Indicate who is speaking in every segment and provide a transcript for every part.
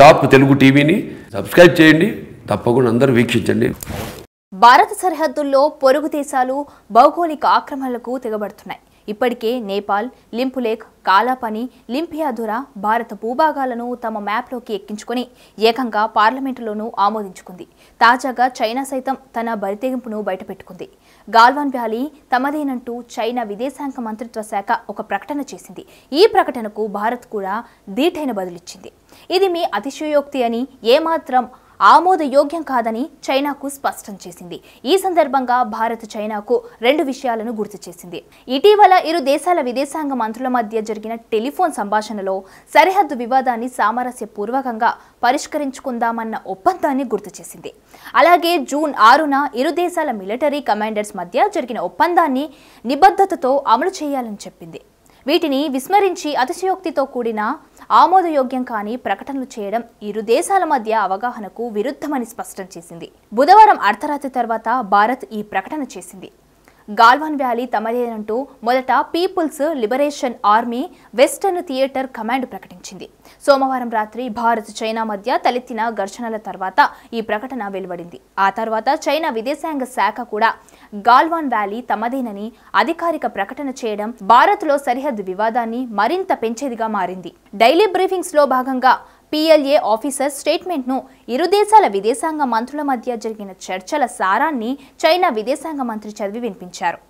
Speaker 1: top Telugu టీవీని subscribe చేయండి తప్పకుండా అందరూ వీక్షించండి భారత సరిహద్దుల్లో పొరుగు దేశాలు భౌగోళిక ఆక్రమణలకు తెగబడుతున్నాయి ఇప్పటికే నేపాల్ లింపులేక్ కాలాపని లింపియాధుర భారత భూభాగాలను తమ మ్యాప్లోకి ఎక్కించుకుని ఏకంగా పార్లమెంటులోనూ ఆమోదించుకుంది తాజాగా చైనా సైతం తన బరితెగింపును బయటపెట్టుకుంది గాల్వాన్ వ్యాలీ తమదేనంటూ చైనా విదేశాంగ మంత్రిత్వ శాఖ ఒక ప్రకటన చేసింది ఈ ప్రకటనకు భారత్ కూడా దీటైన బదులిచ్చింది ఇది మీ అతిశయోక్తి అని ఏమాత్రం ఆమోదయోగ్యం కాదని చైనాకు స్పష్టం చేసింది ఈ సందర్భంగా భారత్ చైనాకు రెండు విషయాలను గుర్తు చేసింది ఇటీవల ఇరు దేశాల విదేశాంగ మంత్రుల మధ్య జరిగిన టెలిఫోన్ సంభాషణలో సరిహద్దు వివాదాన్ని సామరస్యపూర్వకంగా పరిష్కరించుకుందామన్న ఒప్పందాన్ని గుర్తు చేసింది అలాగే జూన్ ఆరున ఇరు దేశాల మిలిటరీ కమాండర్స్ మధ్య జరిగిన ఒప్పందాన్ని నిబద్ధతతో అమలు చేయాలని చెప్పింది వీటిని విస్మరించి అతిశయోక్తితో కూడిన ఆమోదయోగ్యం కాని ప్రకటనలు చేయడం ఇరు దేశాల మధ్య అవగాహనకు విరుద్ధమని స్పష్టం చేసింది బుధవారం అర్ధరాత్రి తర్వాత భారత్ ఈ ప్రకటన చేసింది గాల్వాన్ వ్యాలీ తమదేనంటూ మొదట People's Liberation Army Western Theatre Command ప్రకటించింది సోమవారం రాత్రి భారత్ చైనా మధ్య తలెత్తిన ఘర్షణల తర్వాత ఈ ప్రకటన వెలువడింది ఆ తర్వాత చైనా విదేశాంగ శాఖ కూడా గాల్వాన్ వ్యాలీ తమదేనని అధికారిక ప్రకటన చేయడం భారత్లో సరిహద్దు వివాదాన్ని మరింత పెంచేదిగా మారింది డైలీ లో భాగంగా పిఎల్ఏ ఆఫీసర్ స్టేట్మెంట్ను ఇరు దేశాల విదేశాంగ మంత్రుల మధ్య జరిగిన చర్చల సారాన్ని చైనా విదేశాంగ మంత్రి చదివి వినిపించారు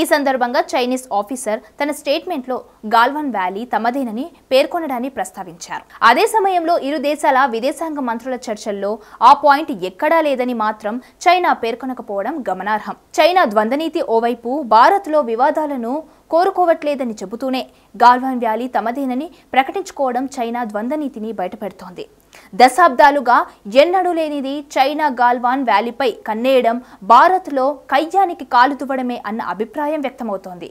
Speaker 1: ఈ సందర్భంగా చైనీస్ ఆఫీసర్ తన స్టేట్మెంట్లో గాల్వన్ వ్యాలీ తమదేనని పేర్కొనడాన్ని ప్రస్తావించారు అదే సమయంలో ఇరు దేశాల విదేశాంగ మంత్రుల చర్చల్లో ఆ పాయింట్ ఎక్కడా లేదని మాత్రం చైనా పేర్కొనకపోవడం గమనార్హం చైనా ద్వంద్వనీతి ఓవైపు భారత్లో వివాదాలను కోరుకోవట్లేదని చెబుతూనే గాల్వాన్ వ్యాలీ తమదేనని ప్రకటించుకోవడం చైనా ద్వంద్వనీతిని బయటపెడుతోంది దశాబ్దాలుగా ఎన్నడూ లేనిది చైనా గాల్వాన్ వ్యాలీపై కన్నేయడం భారత్లో కయ్యానికి కాలు తువ్వడమే అన్న అభిప్రాయం వ్యక్తమవుతోంది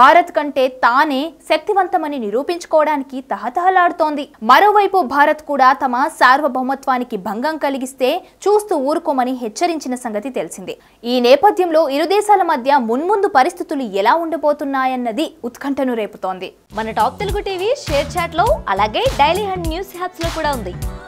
Speaker 1: భారత్ కంటే తానే శక్తివంతమని నిరూపించుకోవడానికి తహతహలాడుతోంది మరోవైపు భారత్ కూడా తమ సార్వభౌమత్వానికి భంగం కలిగిస్తే చూస్తూ ఊరుకోమని హెచ్చరించిన సంగతి తెలిసిందే ఈ నేపథ్యంలో ఇరు దేశాల మధ్య మున్ముందు పరిస్థితులు ఎలా ఉండబోతున్నాయన్నది ఉత్కంఠను రేపుతోంది మన టాప్ తెలుగు టీవీ షేర్ చాట్లో అలాగే డైలీ హండ్ న్యూస్ లో కూడా ఉంది